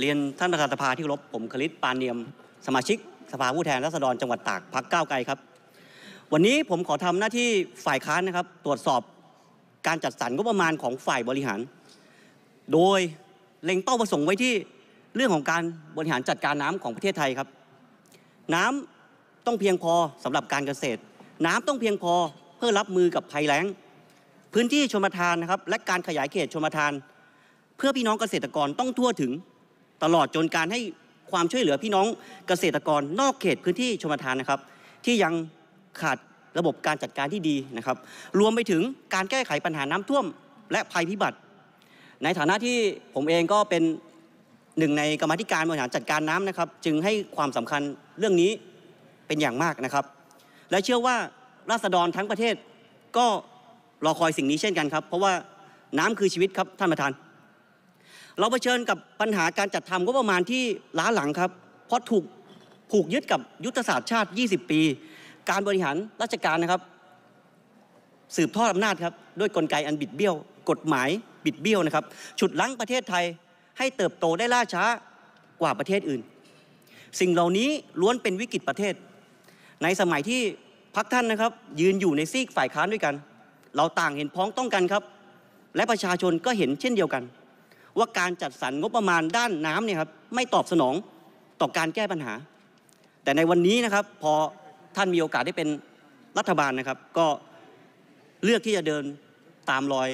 เรียนท่านประธานสภาที่รบผมคลิตปานเนียมสมาชิก สภาผู้แทนราษฎรจังหวัดตากพักก้าวไกลครับ วันนี้ผมขอทำหน้าที่ฝ่ายค้านนะครับ ตรวจสอบการจัดสรรงบประมาณของฝ่ายบริหาร โดยเล็งเป้าประสงค์ไว้ที่เรื่องของการบริหารจัดการน้ำของประเทศไทยครับ น้ำต้องเพียงพอสำหรับการเกษตร น้ำต้องเพียงพอเพื่อรับมือกับภัยแล้ง พื้นที่ชมทานนะครับและการขยายเขตชมทาน เพื่อพี่น้องเกษตรกรต้องทั่วถึงตลอดจนการให้ความช่วยเหลือพี่น้องเกษตรกรนอกเขตพื้นที่ชมทานนะครับ ที่ยังขาดระบบการจัดการที่ดีนะครับ รวมไปถึงการแก้ไขปัญหาน้ำท่วมและภัยพิบัติ ในฐานะที่ผมเองก็เป็นหนึ่งในกรรมธิการบริหารจัดการน้ำนะครับ จึงให้ความสำคัญเรื่องนี้เป็นอย่างมากนะครับ และเชื่อว่าราษฎรทั้งประเทศ ก็รอคอยสิ่งนี้เช่นกันครับ เพราะว่าน้ำคือชีวิตครับท่านประธานเราเผชิญกับปัญหาการจัดทำงบประมาณที่ล้าหลังครับ เพราะถูกผูกยึดกับยุทธศาสตร์ชาติ 20 ปี การบริหารราชการนะครับ สืบทอดอำนาจครับด้วยกลไกอันบิดเบี้ยว กฎหมายบิดเบี้ยวนะครับ ฉุดลั้งประเทศไทย ให้เติบโตได้ล่าช้ากว่าประเทศอื่น สิ่งเหล่านี้ล้วนเป็นวิกฤตประเทศ ในสมัยที่พักท่านนะครับ ยืนอยู่ในซีกฝ่ายค้านด้วยกัน เราต่างเห็นพ้องต้องกันครับ และประชาชนก็เห็นเช่นเดียวกันว่าการจัดสรรงบประมาณด้านน้ำเนี่ยครับไม่ตอบสนองต่อการแก้ปัญหา แต่ในวันนี้นะครับพอท่านมีโอกาสได้เป็นรัฐบาลนะครับ ก็เลือกที่จะเดินตามรอย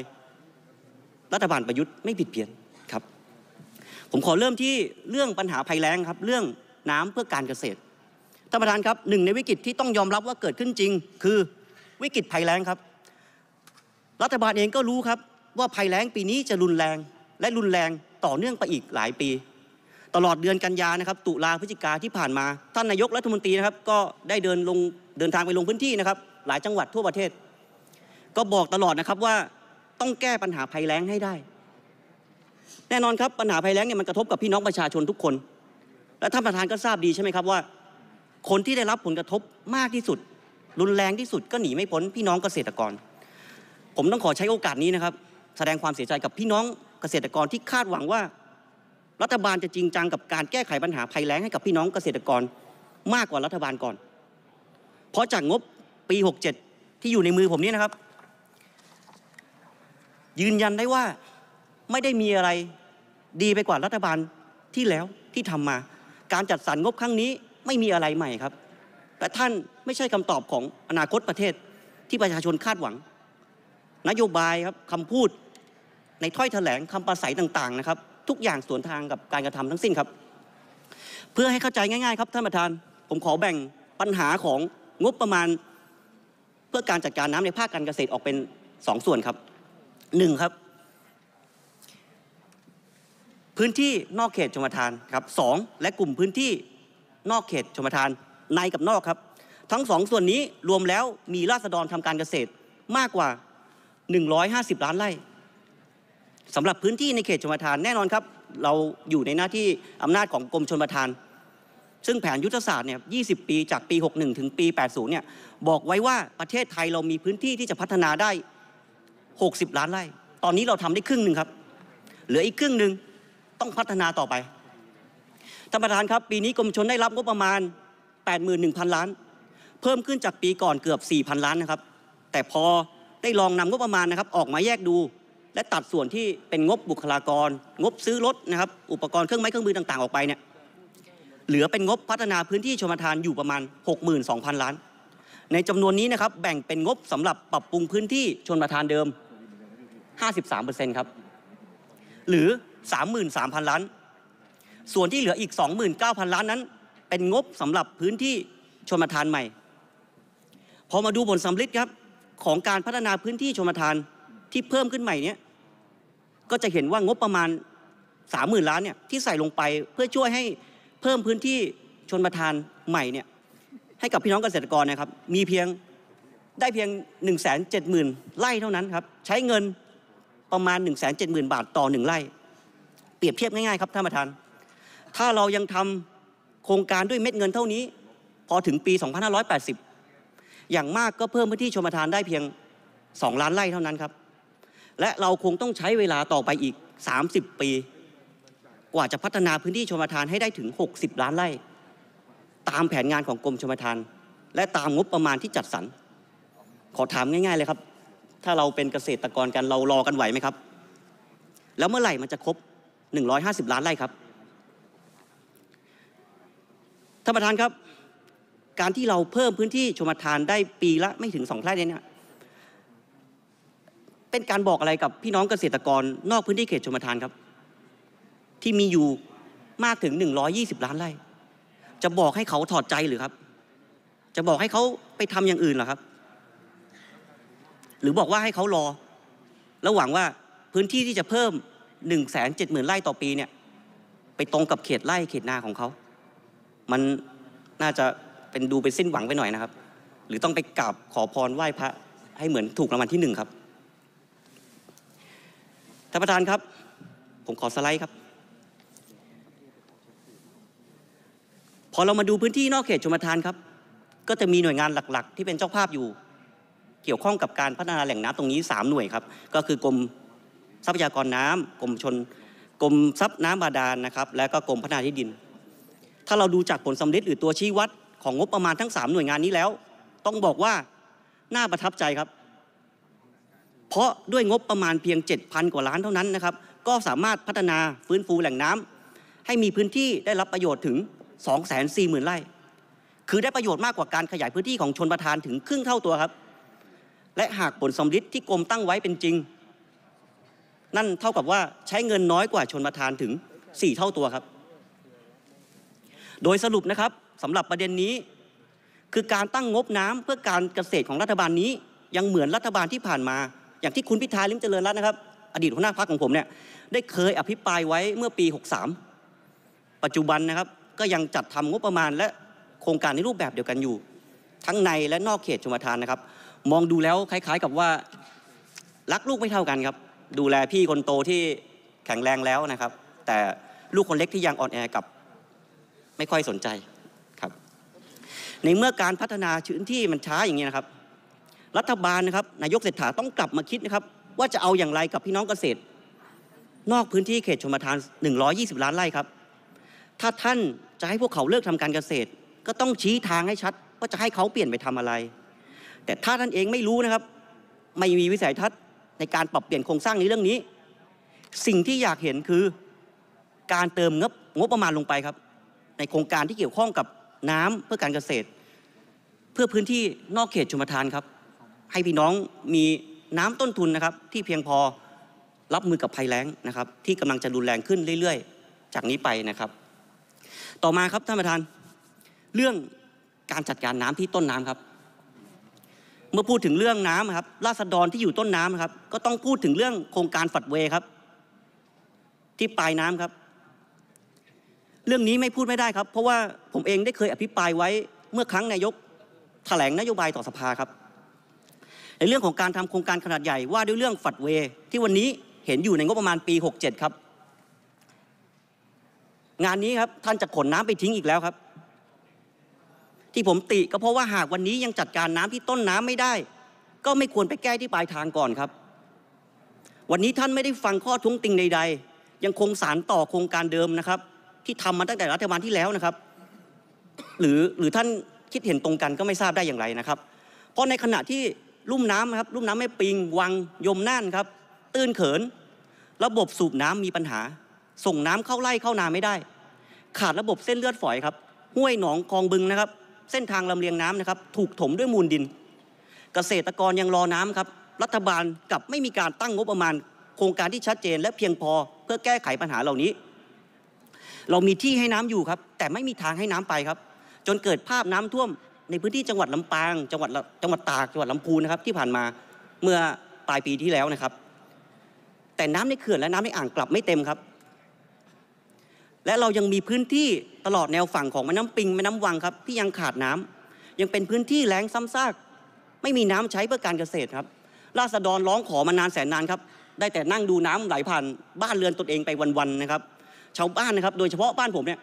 รัฐบาลประยุทธ์ ไม่ผิดเพี้ยนครับผมขอเริ่มที่เรื่องปัญหาภัยแล้งครับเรื่องน้ำเพื่อการเกษตรท่านประธานครับหนึ่งในวิกฤตที่ต้องยอมรับว่าเกิดขึ้นจริง คือวิกฤตภัยแล้งครับ รัฐบาลเองก็รู้ครับ ว่าภัยแล้งปีนี้จะรุนแรงและรุนแรงต่อเนื่องไปอีกหลายปี ตลอดเดือนกันยานะครับ ตุลาพฤศจิกาที่ผ่านมา ท่านนายกรัฐมนตรีนะครับ ก็ได้เดินลงเดินทางไปลงพื้นที่นะครับ หลายจังหวัดทั่วประเทศ ก็บอกตลอดนะครับว่า ต้องแก้ปัญหาภัยแล้งให้ได้ แน่นอนครับปัญหาภัยแล้งเนี่ยมันกระทบกับพี่น้องประชาชนทุกคน และท่านประธานก็ทราบดีใช่ไหมครับว่า คนที่ได้รับผลกระทบมากที่สุด รุนแรงที่สุดก็หนีไม่พ้นพี่น้องเกษตรกร ผมต้องขอใช้โอกาสนี้นะครับ แสดงความเสียใจกับพี่น้องเกษตรกรที่คาดหวังว่า รัฐบาลจะจริงจังกับการแก้ไขปัญหาภัยแล้งให้กับพี่น้องเกษตรกรมากกว่ารัฐบาลก่อน เพราะจากงบปี67ที่อยู่ในมือผมนี่นะครับ ยืนยันได้ว่าไม่ได้มีอะไรดีไปกว่ารัฐบาลที่แล้วที่ทำมา การจัดสรรงบครั้งนี้ ไม่มีอะไรใหม่ครับ แต่ท่านไม่ใช่คำตอบของอนาคตประเทศที่ประชาชนคาดหวัง นโยบายครับคำพูดในถ้อยแถลงคำประสัยต่างๆนะครับทุกอย่างสวนทางกับการกระทำทั้งสิ้นครับ เพื่อให้เข้าใจง่ายๆครับท่านประธาน ผมขอแบ่งปัญหาของงบประมาณ เพื่อการจัดการน้ำในภาคการเกษตรออกเป็น 2 ส่วนครับ1ครับพื้นที่นอกเขตชมทานครับสและกลุ่มพื้นที่นอกเขตชมทานในกับนอกครับ ทั้งสองส่วนนี้รวมแล้วมีราษฎรทำการเกษตรมากกว่า 150ล้านไร่สำหรับพื้นที่ในเขตชมประทานแน่นอนครับ เราอยู่ในหน้าที่อำนาจของกรมชมประทาน ซึ่งแผนยุทธศาสตร์เนี่ย20 ปีจากปี 61ถึงปี 80เนี่ยบอกไว้ว่าประเทศไทยเรามีพื้นที่ที่จะพัฒนาได้ 60 ล้านไร่ตอนนี้เราทำได้ครึ่งหนึ่งครับเหลืออีกครึ่งหนึ่งต้องพัฒนาต่อไปท่านประธานครับ ปีนี้กรมชนได้รับงบประมาณ 81,000 ล้าน เพิ่มขึ้นจากปีก่อนเกือบ4,000 ล้านนะครับ แต่พอได้ลองนำงบประมาณนะครับ ออกมาแยกดูและตัดส่วนที่เป็นงบบุคลากร งบซื้อรถนะครับอุปกรณ์เครื่องไม้เครื่องมือต่างๆออกไปเนี่ยเหลือเป็นงบพัฒนาพื้นที่ชมทานอยู่ประมาณ 62,000 ล้าน ในจำนวนนี้นะครับแบ่งเป็นงบสำหรับปรับปรุงพื้นที่ชนประทานเดิม53%ครับหรือ 33,000 ล้าน ส่วนที่เหลืออีก 29,000ล้านนั้น เป็นงบสำหรับพื้นที่ชนประทานใหม่พอมาดูผลสำลิดครับของการพัฒนาพื้นที่ชมทานที่เพิ่มขึ้นใหม่เนี้ยก็จะเห็นว่างบประมาณ 30,000ล้านเนี่ยที่ใส่ลงไปเพื่อช่วยให้เพิ่มพื้นที่ชนประทานใหม่เนี่ยให้กับพี่น้องเกษตรกรนะครับ มีเพียงได้เพียง1 7 0 0 0 0 ไร่เท่านั้นครับใช้เงินประมาณ1 7 0 0 0 0 บาทต่อ1ไร่ เปรียบเทียบง่ายๆครับท่านประธาน ถ้าเรายังทำโครงการด้วยเม็ดเงินเท่านี้ พอถึงปี 2580 อย่างมากก็เพิ่มพื้นที่ชนะทานได้เพียง 2 ล้านไร่เท่านั้นครับและเราคงต้องใช้เวลาต่อไปอีก 30 ปี กว่าจะพัฒนาพื้นที่ชมทานให้ได้ถึง 60 ล้านไร่ ตามแผนงานของกรมชมทานและตามงบประมาณที่จัดสรรขอถามง่าย ๆเลยครับ ถ้าเราเป็นเกษตรกรกันเรารอกันไหวไหมครับ แล้วเมื่อไหร่มันจะครบ150 ล้านไร่ครับท่านประธานครับ การที่เราเพิ่มพื้นที่ชมทานได้ปีละไม่ถึงสองไร่เนี่ยเป็นการบอกอะไรกับพี่น้องเกษตรกร นอกพื้นที่เขตชมทานครับ ที่มีอยู่มากถึง120ล้านไร่ จะบอกให้เขาถอดใจหรือครับ จะบอกให้เขาไปทำอย่างอื่นหรอครับ หรือบอกว่าให้เขารอ แล้วหวังว่าพื้นที่ที่จะเพิ่ม1 7 0 0 0 0ไร่ต่อปีเนี่ย ไปตรงกับเขตไร่เขตนาของเขา มันน่าจะเป็นดูเป็นสิ้นหวังไปหน่อยนะครับ หรือต้องไปกราบขอพรไหว้พระให้เหมือนถูกรางวัลที่หนึ่งครับท่านประธานครับ ผมขอสไลด์ครับ พอเรามาดูพื้นที่นอกเขตชมทานครับ ก็จะมีหน่วยงานหลักๆ ที่เป็นเจ้าภาพอยู่ เกี่ยวข้องกับการพัฒนาแหล่งน้ำตรงนี้3หน่วยครับก็คือกรมทรัพยากรน้ำกรมชนกรมทรัพย์น้ำบาดาลนนะครับ และก็กรมพัฒนาที่ดิน ถ้าเราดูจากผลสำลีดหรือตัวชี้วัดของงบประมาณทั้ง 3 หน่วยงานนี้แล้ว ต้องบอกว่าน่าประทับใจครับเพราะด้วยงบประมาณเพียง7,000กว่าล้านเท่านั้นนะครับ ก็สามารถพัฒนาฟื้นฟูแหล่งน้ำ ให้มีพื้นที่ได้รับประโยชน์ถึง240,000ไร่ คือได้ประโยชน์มากกว่าการขยายพื้นที่ของชนประทานถึงครึ่งเท่าตัวครับ และหากผลสมฤทธิ์ที่กรมตั้งไว้เป็นจริง นั่นเท่ากับว่าใช้เงินน้อยกว่าชนประทานถึง 4 เท่าตัวครับ โดยสรุปนะครับสำหรับประเด็นนี้ คือการตั้งงบน้ำเพื่อการเกษตรของรัฐบาลนี้ยังเหมือนรัฐบาลที่ผ่านมาอย่างที่คุณพิธาลิมเจริญรัตน์นะครับ อดีตหัวหน้าพรรคของผมเนี่ย ได้เคยอภิปรายไว้เมื่อปี 63 ปัจจุบันนะครับก็ยังจัดทำงบประมาณและโครงการในรูปแบบเดียวกันอยู่ ทั้งในและนอกเขตชมทานนะครับ มองดูแล้วคล้าย ๆกับว่ารักลูกไม่เท่ากันครับ ดูแลพี่คนโตที่แข็งแรงแล้วนะครับ แต่ลูกคนเล็กที่ยังอ่อนแอกับ ไม่ค่อยสนใจครับในเมื่อการพัฒนาชื้นที่มันช้าอย่างนี้นะครับรัฐบาลนะครับ นายกเศรษฐาต้องกลับมาคิดนะครับ ว่าจะเอาอย่างไรกับพี่น้องเกษตร นอกพื้นที่เขตชมทาน 120 ล้านไร่ครับ ถ้าท่านจะให้พวกเขาเลิกทำการเกษตร ก็ต้องชี้ทางให้ชัดว่าจะให้เขาเปลี่ยนไปทำอะไร แต่ถ้าท่านเองไม่รู้นะครับไม่มีวิสัยทัศน์ในการปรับเปลี่ยนโครงสร้างในเรื่องนี้ สิ่งที่อยากเห็นคือการเติมงบงบประมาณลงไปครับ ในโครงการที่เกี่ยวข้องกับน้ำเพื่อการเกษตร เพื่อพื้นที่นอกเขตชมทานครับให้พี่น้องมีน้ำต้นทุนนะครับ ที่เพียงพอรับมือกับภัยแล้งนะครับ ที่กำลังจะรุนแรงขึ้นเรื่อยๆ จากนี้ไปนะครับ ต่อมาครับท่านประธานเรื่องการจัดการน้ำที่ต้นน้ำครับ เมื่อพูดถึงเรื่องน้ำครับ ราษฎรที่อยู่ต้นน้ำครับก็ต้องพูดถึงเรื่องโครงการฝัดเวครับ ที่ปลายน้ำครับ เรื่องนี้ไม่พูดไม่ได้ครับ เพราะว่าผมเองได้เคยอภิปรายไว้เมื่อครั้งนายกถแถลงนโยบายต่อสภาครับในเรื่องของการทำโครงการขนาดใหญ่ว่าด้วยเรื่องฝัดเวที่วันนี้เห็นอยู่ในงบประมาณปี67ครับ งานนี้ครับท่านจะขนน้ำไปทิ้งอีกแล้วครับ ที่ผมติก็เพราะว่าหากวันนี้ยังจัดการน้ำที่ต้นน้ำไม่ได้ ก็ไม่ควรไปแก้ที่ปลายทางก่อนครับ วันนี้ท่านไม่ได้ฟังข้อทุ้งติงใด ๆ ยังคงสารต่อโครงการเดิมนะครับ ที่ทำมาตั้งแต่รัฐบาลที่แล้วนะครับ หรือหรือท่านคิดเห็นตรงกันก็ไม่ทราบได้อย่างไรนะครับ เพราะในขณะที่ลุ่มน้ำครับลุ่มน้ำแม่ปิงวังยมน่านครับตื้นเขิน ระบบสูบน้ำมีปัญหา ส่งน้ำเข้าไร่เข้านาไม่ได้ ขาดระบบเส้นเลือดฝอยครับ ห้วยหนองคลองบึงนะครับ เส้นทางลำเลียงน้ำนะครับถูกถมด้วยมูลดิน เกษตรกรยังรอน้ำครับ รัฐบาลกับไม่มีการตั้งงบประมาณ โครงการที่ชัดเจนและเพียงพอเพื่อแก้ไขปัญหาเหล่านี้ เรามีที่ให้น้ำอยู่ครับ แต่ไม่มีทางให้น้ำไปครับ จนเกิดภาพน้ำท่วมในพื้นที่จังหวัดลำปางจังหวัดจังหวัดตากจังหวัดลำพูนนะครับที่ผ่านมาเมื่อปลายปีที่แล้วนะครับ แต่น้ำในเขื่อนและน้ำในอ่างกลับไม่เต็มครับ และเรายังมีพื้นที่ตลอดแนวฝั่งของแม่น้ำปิงแม่น้ำวังครับ ที่ยังขาดน้ำ ยังเป็นพื้นที่แล้งซ้ำซาก ไม่มีน้ำใช้เพื่อการเกษตรครับ ราษฎรร้องขอมานานแสนนานครับ ได้แต่นั่งดูน้ำไหลผ่านบ้านเรือนตนเองไปวันๆนะครับชาวบ้านนะครับ โดยเฉพาะบ้านผมเนี่ย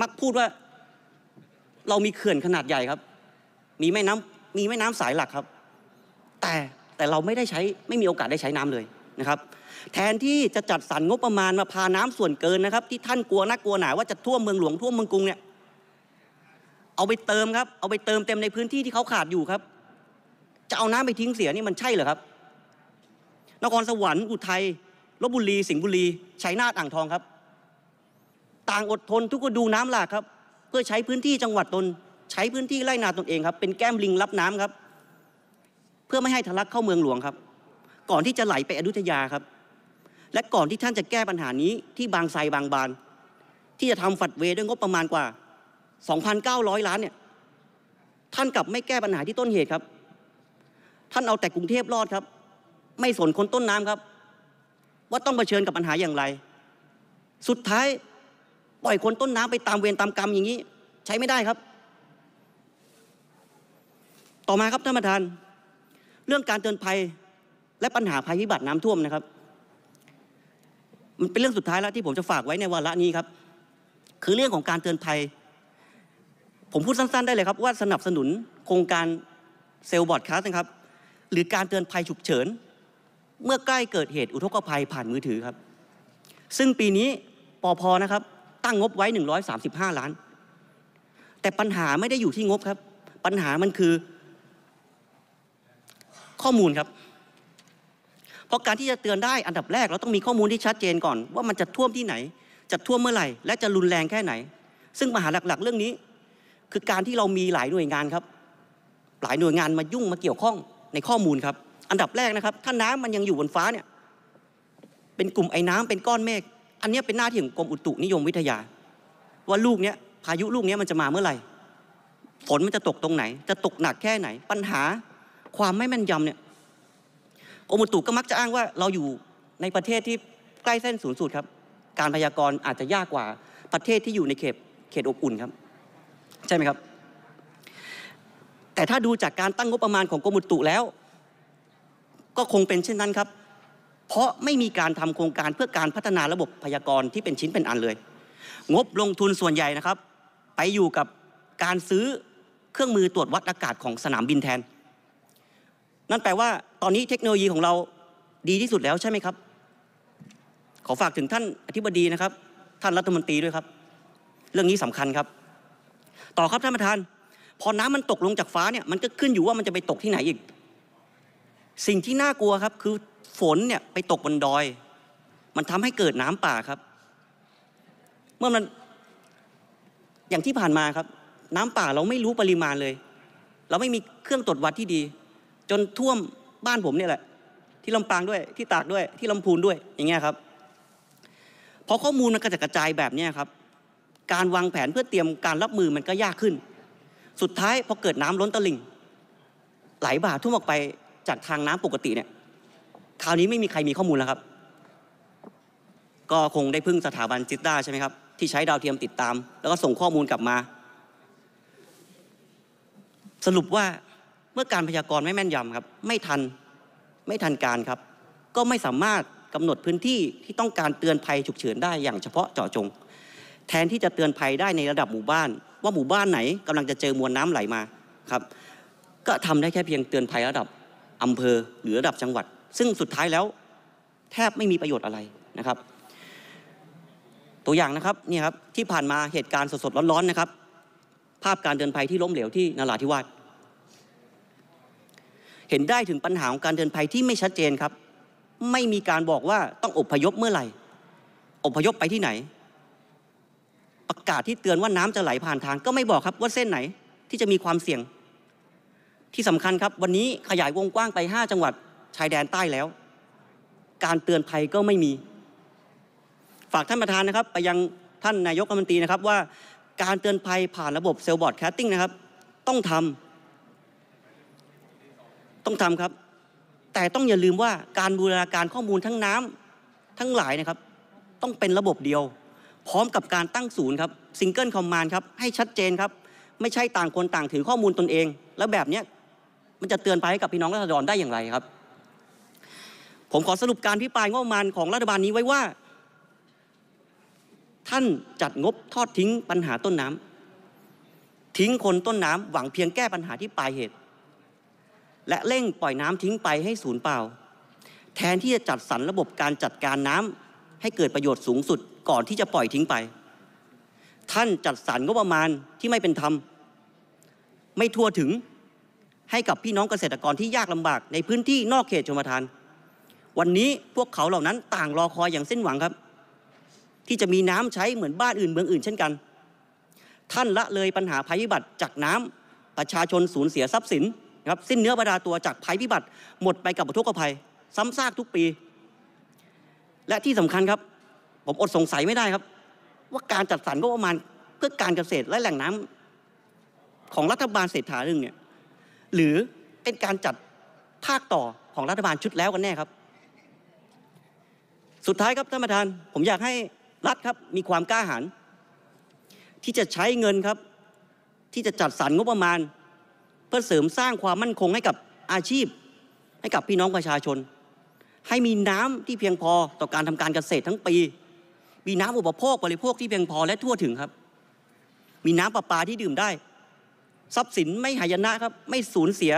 มักพูดว่าเรามีเขื่อนขนาดใหญ่ครับ มีแม่น้ำมีแม่น้ำสายหลักครับ แต่แต่เราไม่ได้ใช้ ไม่มีโอกาสได้ใช้น้ำเลยนะครับ แทนที่จะจัดสรรงบประมาณมาพาน้ำส่วนเกินนะครับ ที่ท่านกลัวนักกลัวหนาว่าจะท่วมเมืองหลวงท่วมเมืองกรุงเนี่ย เอาไปเติมครับ เอาไปเติมเต็มในพื้นที่ที่เขาขาดอยู่ครับ จะเอาน้ำไปทิ้งเสียนี่มันใช่เหรอครับ นครสวรรค์อุทัยลบบุรี สิงห์บุรีชัยนาทอ่างทองครับ ต่างอดทนทุกคนดูน้ำหลากครับเพื่อใช้พื้นที่จังหวัดตนใช้พื้นที่ไร่นาตนเองครับ เป็นแก้มลิงรับน้ำครับ เพื่อไม่ให้ทะลักเข้าเมืองหลวงครับ ก่อนที่จะไหลไปอุทยาครับ และก่อนที่ท่านจะแก้ปัญหานี้ที่บางไทรบางบาน ที่จะทำฝัดเวด้วยงบประมาณกว่า 2,900 ล้านเนี่ยท่านกลับไม่แก้ปัญหาที่ต้นเหตุครับ ท่านเอาแต่กรุงเทพรอดครับ ไม่สนคนต้นน้ำครับ ว่าต้องเผชิญกับปัญหาอย่างไร สุดท้ายปล่อยคนต้นน้ำไปตามเวรตามกรรมอย่างนี้ใช้ไม่ได้ครับ ต่อมาครับท่านประธานเรื่องการเตือนภัยและปัญหาภัยพิบัติน้ำท่วมนะครับมันเป็นเรื่องสุดท้ายแล้วที่ผมจะฝากไว้ในวาระนี้ครับ คือเรื่องของการเตือนภัย ผมพูดสั้นๆได้เลยครับ ว่าสนับสนุนโครงการเซลล์บอร์ดคาสนะครับ หรือการเตือนภัยฉุกเฉินเมื่อใกล้เกิดเหตุอุทกภัยผ่านมือถือครับ ซึ่งปีนี้ปอพอนะครับตั้งงบไว้135ล้าน แต่ปัญหาไม่ได้อยู่ที่งบครับ ปัญหามันคือข้อมูลครับเพราะการที่จะเตือนได้อันดับแรก เราต้องมีข้อมูลที่ชัดเจนก่อนว่ามันจะท่วมที่ไหน จะท่วมเมื่อไหร่ และจะรุนแรงแค่ไหน ซึ่งปัญหาหลักๆเรื่องนี้ คือการที่เรามีหลายหน่วยงานครับหลายหน่วยงานมายุ่งมาเกี่ยวข้องในข้อมูลครับ อันดับแรกนะครับ ถ้าน้ำมันยังอยู่บนฟ้าเนี่ยเป็นกลุ่มไอ้น้ำเป็นก้อนเมฆอันนี้เป็นหน้าที่ของกรมอุตุนิยมวิทยา ว่าลูกเนี้ยพายุลูกเนี้ยมันจะมาเมื่อไหร่ฝนมันจะตกตรงไหน จะตกหนักแค่ไหน ปัญหาความไม่แม่นยำเนี่ยกรมอุตุก็มักจะอ้างว่าเราอยู่ในประเทศที่ใกล้เส้นศูนย์สูตรครับ การพยากรณ์อาจจะยากกว่าประเทศที่อยู่ในเขตเขตอบอุ่นครับ ใช่ไหมครับ แต่ถ้าดูจากการตั้งงบประมาณของกรมอุตุแล้ว ก็คงเป็นเช่นนั้นครับเพราะไม่มีการทำโครงการเพื่อการพัฒนาระบบพยากรณ์ที่เป็นชิ้นเป็นอันเลย งบลงทุนส่วนใหญ่นะครับ ไปอยู่กับการซื้อเครื่องมือตรวจวัดอากาศของสนามบินแทน นั่นแปลว่าตอนนี้เทคโนโลยีของเราดีที่สุดแล้วใช่ไหมครับขอฝากถึงท่านอธิบดีนะครับ ท่านรัฐมนตรีด้วยครับ เรื่องนี้สำคัญครับต่อครับท่านประธาน พอน้ำมันตกลงจากฟ้าเนี่ยมันก็ขึ้นอยู่ว่ามันจะไปตกที่ไหนอีก สิ่งที่น่ากลัวครับคือฝนเนี่ยไปตกบนดอย มันทำให้เกิดน้ำป่าครับ เมื่อมันอย่างที่ผ่านมาครับ น้ำป่าเราไม่รู้ปริมาณเลย เราไม่มีเครื่องตรวจวัดที่ดี จนท่วมบ้านผมเนี่ยแหละ ที่ลำปางด้วยที่ตากด้วยที่ลำพูนด้วยอย่างเงี้ยครับพอข้อมูลมันกระจัดกระจายแบบนี้ครับ การวางแผนเพื่อเตรียมการรับมือมันก็ยากขึ้น สุดท้ายพอเกิดน้ำล้นตลิ่งไหลบ่าท่วมออกไปจากทางน้ำปกติเนี่ยคราวนี้ไม่มีใครมีข้อมูลแล้วครับ ก็คงได้พึ่งสถาบันจิตด้าใช่ไหมครับที่ใช้ดาวเทียมติดตาม แล้วก็ส่งข้อมูลกลับมา สรุปว่าเมื่อการพยากรณ์ไม่แม่นยำครับ ไม่ทันไม่ทันการครับ ก็ไม่สามารถกำหนดพื้นที่ที่ต้องการเตือนภัยฉุกเฉินได้อย่างเฉพาะเจาะจง แทนที่จะเตือนภัยได้ในระดับหมู่บ้าน ว่าหมู่บ้านไหน กำลังจะเจอมวลน้ำไหลมาครับ ก็ทำได้แค่เพียงเตือนภัยระดับอำเภอ หรือระดับจังหวัดซึ่งสุดท้ายแล้ว แทบไม่มีประโยชน์อะไรนะครับ ตัวอย่างนะครับนี่ครับที่ผ่านมาเหตุการณ์สดๆร้อนๆนะครับ ภาพการเดินภัยที่ล้มเหลวที่นราธิวาสเห็นได้ถึงปัญหาของการเดินภัยที่ไม่ชัดเจนครับ ไม่มีการบอกว่าต้องอบพยพเมื่อไหร่อบพยพไปที่ไหน ประกาศที่เตือนว่าน้ำจะไหลผ่านทางก็ไม่บอกครับว่าเส้นไหน ที่จะมีความเสี่ยงที่สำคัญครับ วันนี้ขยายวงกว้างไป5จังหวัดชายแดนใต้แล้ว การเตือนภัยก็ไม่มี ฝากท่านประธานนะครับไปยังท่านนายกรัฐมนตรีนะครับว่า การเตือนภัยผ่านระบบเซลล์บอร์ดแคสติ้งนะครับต้องทำ ต้องทำครับ แต่ต้องอย่าลืมว่าการบูรณาการข้อมูลทั้งน้ำทั้งหลายนะครับ ต้องเป็นระบบเดียว พร้อมกับการตั้งศูนย์ครับซิงเกิลคอมมานด์ครับให้ชัดเจนครับไม่ใช่ต่างคนต่างถือข้อมูลตนเอง แล้วแบบเนี้ยมันจะเตือนภัยให้กับพี่น้องราษฎรได้อย่างไรครับผมขอสรุปการพิปรายงบประมาณของรัฐบาลนี้ไว้ว่า ท่านจัดงบทอดทิ้งปัญหาต้นน้ำทิ้งคนต้นน้ำหวังเพียงแก้ปัญหาที่ปลายเหตุ และเร่งปล่อยน้ำทิ้งไปให้สูญเปล่า แทนที่จะจัดสรรระบบการจัดการน้ำให้เกิดประโยชน์สูงสุดก่อนที่จะปล่อยทิ้งไป ท่านจัดสรรงบประมาณที่ไม่เป็นธรรม ไม่ทั่วถึงให้กับพี่น้องเกษตรกรที่ยากลำบาก ในพื้นที่นอกเขตชมทานวันนี้พวกเขาเหล่านั้นต่างรอคอยอย่างเส้นหวังครับ ที่จะมีน้ำใช้เหมือนบ้านอื่น เมืองอื่นเช่นกัน ท่านละเลยปัญหาภัยพิบัติจากน้ำ ประชาชนสูญเสียทรัพย์สินนะครับสิ้นเนื้อประดาตัวจากภัยพิบัติหมดไปกับทุกภัย ซ้ำซากทุกปี และที่สำคัญครับ ผมอดสงสัยไม่ได้ครับ ว่าการจัดสรรงบประมาณเพื่อการเกษตรและแหล่งน้ำ ของรัฐบาลเศรษฐาหนึ่งเนี่ยหรือเป็นการจัดภาคต่อของรัฐบาลชุดแล้วกันแน่ครับสุดท้ายครับท่านประธานผมอยากให้รัฐครับมีความกล้าหาญที่จะใช้เงินครับ ที่จะจัดสรรงบประมาณ เพื่อเสริมสร้างความมั่นคงให้กับอาชีพ ให้กับพี่น้องประชาชน ให้มีน้ำที่เพียงพอต่อการทำการเกษตรทั้งปี มีน้ำอุปโภคบริโภคที่เพียงพอและทั่วถึงครับ มีน้ำประปาที่ดื่มได้ ทรัพย์สินไม่หายนะครับ ไม่สูญเสีย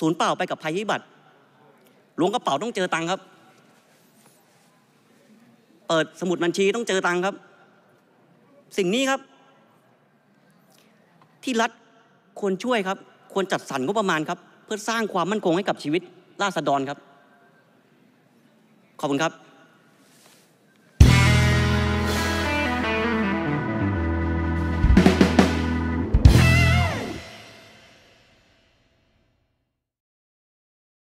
สูญเปล่าไปกับภัยพิบัติหลวงกระเป๋าต้องเจอตังครับเปิด สมุดบัญชีต้องเจอตังค์ครับ สิ่งนี้ครับ ที่รัฐ ควรช่วยครับ ควรจัดสรรงบประมาณครับ เพื่อสร้างความมั่นคงให้กับชีวิต ราษฎรครับ ขอบคุณครับ